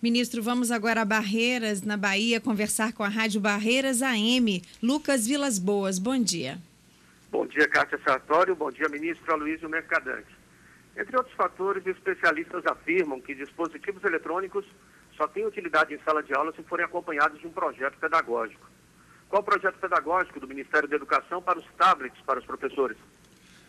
Ministro, vamos agora a Barreiras, na Bahia, conversar com a Rádio Barreiras AM. Lucas Vilas Boas, bom dia. Bom dia, Cássia Sartório. Bom dia, ministro Aloysio Mercadante. Entre outros fatores, especialistas afirmam que dispositivos eletrônicos só têm utilidade em sala de aula se forem acompanhados de um projeto pedagógico. Qual o projeto pedagógico do Ministério da Educação para os tablets para os professores?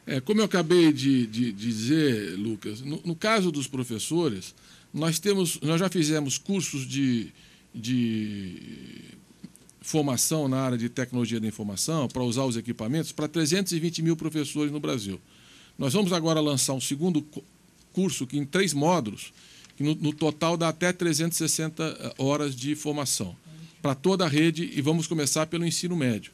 É, como eu acabei de, de, de dizer, Lucas, no, no caso dos professores, nós, temos, nós já fizemos cursos de, de formação na área de tecnologia da informação, para usar os equipamentos, para 320 mil professores no Brasil. Nós vamos agora lançar um segundo curso que em três módulos, que no, no total dá até 360 eh, horas de formação para toda a rede e vamos começar pelo ensino médio.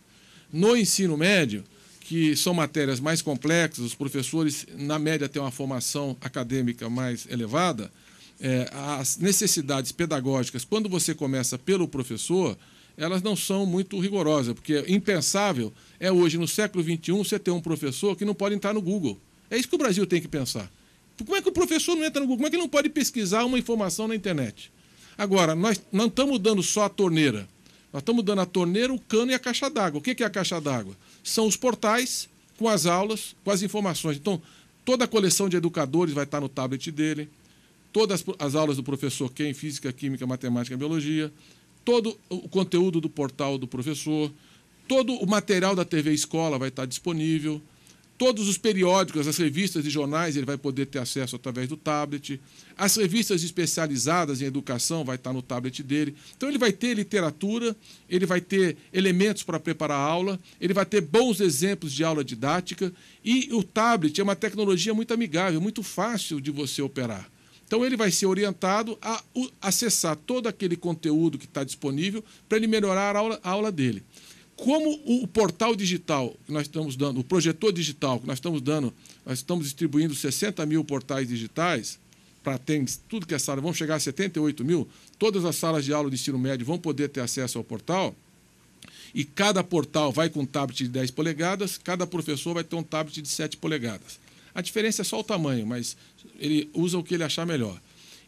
No ensino médio, que são matérias mais complexas, os professores, na média, têm uma formação acadêmica mais elevada, é, as necessidades pedagógicas, quando você começa pelo professor, elas não são muito rigorosas, porque impensável é hoje, no século XXI, você ter um professor que não pode entrar no Google. É isso que o Brasil tem que pensar. Como é que o professor não entra no Google? Como é que ele não pode pesquisar uma informação na internet? Agora, nós não estamos dando só a torneira. Nós estamos dando a torneira, o cano e a caixa d'água. O que é a caixa d'água? São os portais com as aulas, com as informações. Então, toda a coleção de educadores vai estar no tablet dele, todas as aulas do professor Ken, Física, Química, Matemática e Biologia, todo o conteúdo do portal do professor, todo o material da TV Escola vai estar disponível, todos os periódicos, as revistas e jornais ele vai poder ter acesso através do tablet, as revistas especializadas em educação vai estar no tablet dele. Então ele vai ter literatura, ele vai ter elementos para preparar a aula, ele vai ter bons exemplos de aula didática e o tablet é uma tecnologia muito amigável, muito fácil de você operar. Então ele vai ser orientado a acessar todo aquele conteúdo que está disponível para ele melhorar a aula, a aula dele. Como o portal digital que nós estamos dando, o projetor digital que nós estamos dando, nós estamos distribuindo 60 mil portais digitais para ter tudo que é sala, vamos chegar a 78 mil, todas as salas de aula de ensino médio vão poder ter acesso ao portal e cada portal vai com um tablet de 10 polegadas, cada professor vai ter um tablet de 7 polegadas. A diferença é só o tamanho, mas ele usa o que ele achar melhor.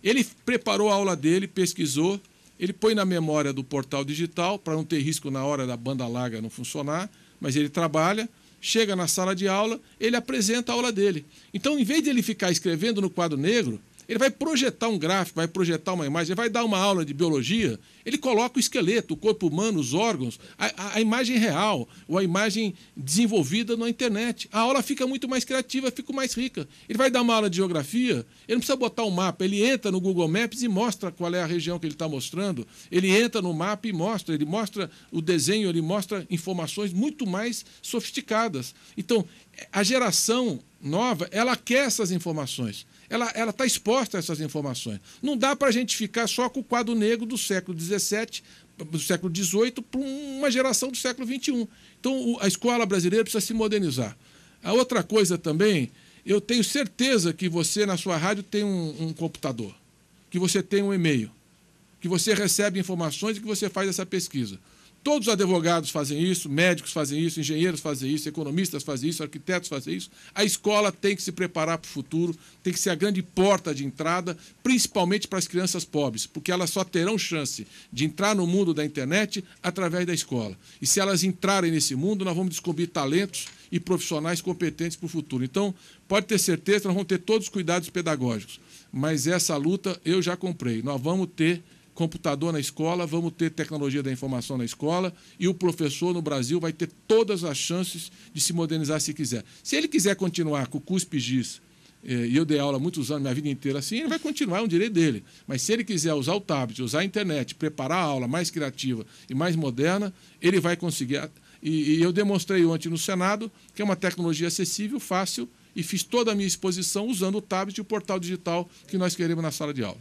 Ele preparou a aula dele, pesquisou, ele põe na memória do portal digital para não ter risco na hora da banda larga não funcionar, mas ele trabalha, chega na sala de aula, ele apresenta a aula dele. Então, em vez de ele ficar escrevendo no quadro negro, ele vai projetar um gráfico, vai projetar uma imagem, ele vai dar uma aula de biologia, ele coloca o esqueleto, o corpo humano, os órgãos, a, a, imagem real ou a imagem desenvolvida na internet. A aula fica muito mais criativa, fica mais rica. Ele vai dar uma aula de geografia, ele não precisa botar um mapa, ele entra no Google Maps e mostra qual é a região que ele está mostrando, ele entra no mapa e mostra, ele mostra o desenho, ele mostra informações muito mais sofisticadas. Então, a geração nova, ela quer essas informações. Ela está exposta a essas informações. Não dá para a gente ficar só com o quadro negro do século XVII, do século XVIII, para uma geração do século XXI. Então, a escola brasileira precisa se modernizar. A outra coisa também, eu tenho certeza que você, na sua rádio, tem um, um computador, que você tem um e-mail, que você recebe informações e que você faz essa pesquisa. Todos os advogados fazem isso, médicos fazem isso, engenheiros fazem isso, economistas fazem isso, arquitetos fazem isso. A escola tem que se preparar para o futuro, tem que ser a grande porta de entrada, principalmente para as crianças pobres, porque elas só terão chance de entrar no mundo da internet através da escola. E se elas entrarem nesse mundo, nós vamos descobrir talentos e profissionais competentes para o futuro. Então, pode ter certeza, nós vamos ter todos os cuidados pedagógicos, mas essa luta eu já comprei. Nós vamos ter computador na escola, vamos ter tecnologia da informação na escola e o professor no Brasil vai ter todas as chances de se modernizar se quiser. Se ele quiser continuar com o cuspe giz, eh, e eu dei aula muitos anos, minha vida inteira assim, ele vai continuar, é um direito dele. Mas se ele quiser usar o tablet, usar a internet, preparar a aula mais criativa e mais moderna, ele vai conseguir. E, e eu demonstrei ontem no Senado que é uma tecnologia acessível, fácil, e fiz toda a minha exposição usando o tablet e o portal digital que nós queremos na sala de aula.